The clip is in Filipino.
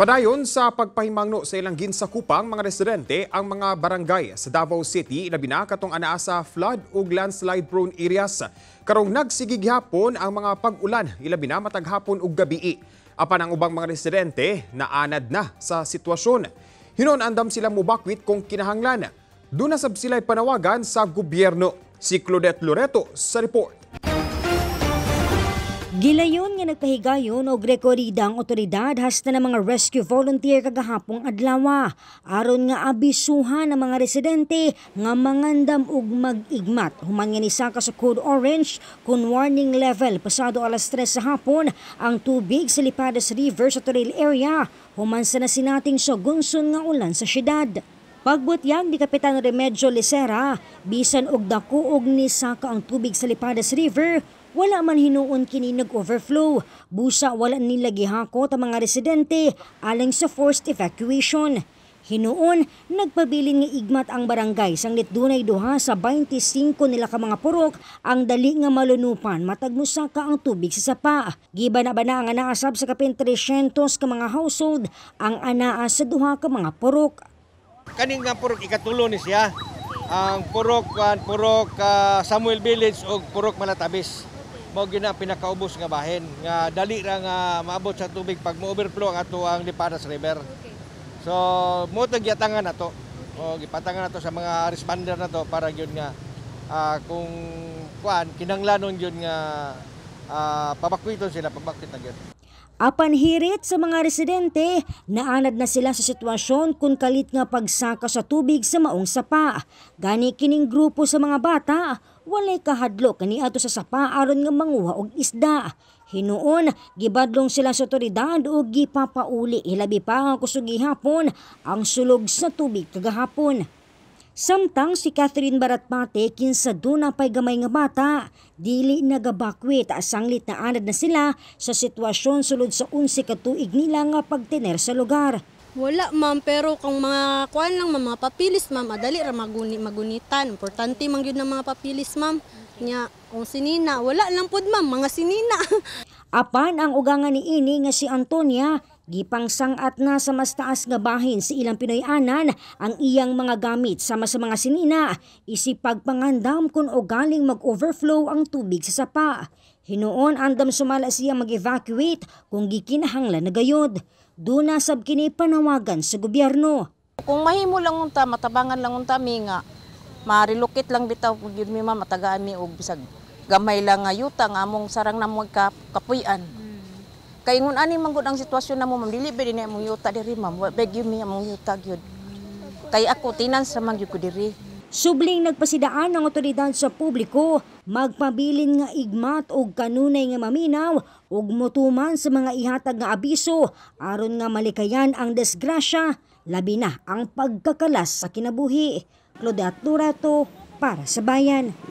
Padayon sa pagpahimangno sa ilang ginsakupang mga residente ang mga barangay sa Davao City labi na katong anaa sa flood ug landslide prone areas. Karong nagsigig hapon ang mga pag-ulan ilabi na matag hapon ug gabii. Apan ang ubang mga residente naanad na sa sitwasyon. Hinon andam sila mubakwit kung kinahanglan. Doon sab sila'y panawagan sa gobyerno. Si Claudette Loreto sa report. Gilayon nga nagpahigayon og Grecorida ang otoridad hasta ng mga rescue volunteer kagahapong adlaw. Aron nga abisuhan ng mga residente nga mangandam og magigmat igmat Human nga ni Saka sa Code Orange kun warning level pasado alas 3 sa hapon ang tubig sa Lipadas River sa Toril area. Human sa nasinating sa gunson nga ulan sa syudad. Pagbutyag ni Kapitan Remedyo Lisera, bisan og og ni Saka ang tubig sa Lipadas River, wala man hinuon kini nag-overflow. Busa wala nila gihakot ang mga residente alang sa forced evacuation. Hinuon, nagpabilin nga igmat ang barangay sang dunay duha sa 25 nila ka mga purok ang dali nga malunupan matag ka ang tubig sa sapa. Giba na ba na ang anaasab sa kapin 300 ka mga household ang anaa sa duha ka mga purok. Kaning nga purok ikatulo ni siya ang purok uh, purok uh, Samuel Village o purok Malatabis mao gina pinakaubos nga bahin nga dali ra nga maabot sa tubig pag mo-overflow ang ato ang Liparas River. So mo gyatangan nato. Okay. O gipatangan nato sa mga responder nato para gyud nga uh, kung kuan kinanglanon gyud nga uh, pabakwito sila pabakwit na gyud. Apan hirit sa mga residente, naanad na sila sa sitwasyon kung kalit nga pagsaka sa tubig sa maong sapa. Gani kining grupo sa mga bata, walay kahadlo kani ato sa sapa aron nga manguha og isda. Hinuon, gibadlong sila sa otoridad o gipapauli ilabi pa kusog gihapon ang sulog sa tubig kagahapon. Samtang si Catherine Baratmate kinsa duna pay gamay nga mata, dili nagabakwit asanglit na anad na sila sa sitwasyon sulod sa 11 ka tuig nila nga pagtener sa lugar. Wala ma'am, pero kung mga kuan lang ma'am, mga papilis ma'am, adali ra maguni magunitan. Importante man gyud ng mga papilis ma'am. Nya kung sinina, wala lang pod ma'am, mga sinina. Apan ang ugangan ni ini nga si Antonia Gipangsangat na sa mas taas nga bahin sa ilang Pinoy anan ang iyang mga gamit sama sa mga sinina, isip pagpangandam kung o galing mag-overflow ang tubig sa sapa. Hinuon andam sumala siya mag-evacuate kung gikinahanglan na gayod. Doon na sab kini panawagan sa gobyerno. Kung mahimo lang unta, matabangan lang unta mi nga. Marilukit lang bitaw gyud mi ma matagaan mi og bisag gamay lang nga yuta among sarang na magkapuy-an. Kay ngun ani man ang sitwasyon namo ma'am dili ba dinay yuta diri ma'am. Beg you mi among yuta gyud. Kay ako tinan sa man ko diri. Subling nagpasidaan ang otoridad sa publiko, magpabilin nga igmat o kanunay nga maminaw o mutuman sa mga ihatag nga abiso aron nga malikayan ang desgrasya, labi na ang pagkakalas sa kinabuhi. Claudette Durato para sa Bayan.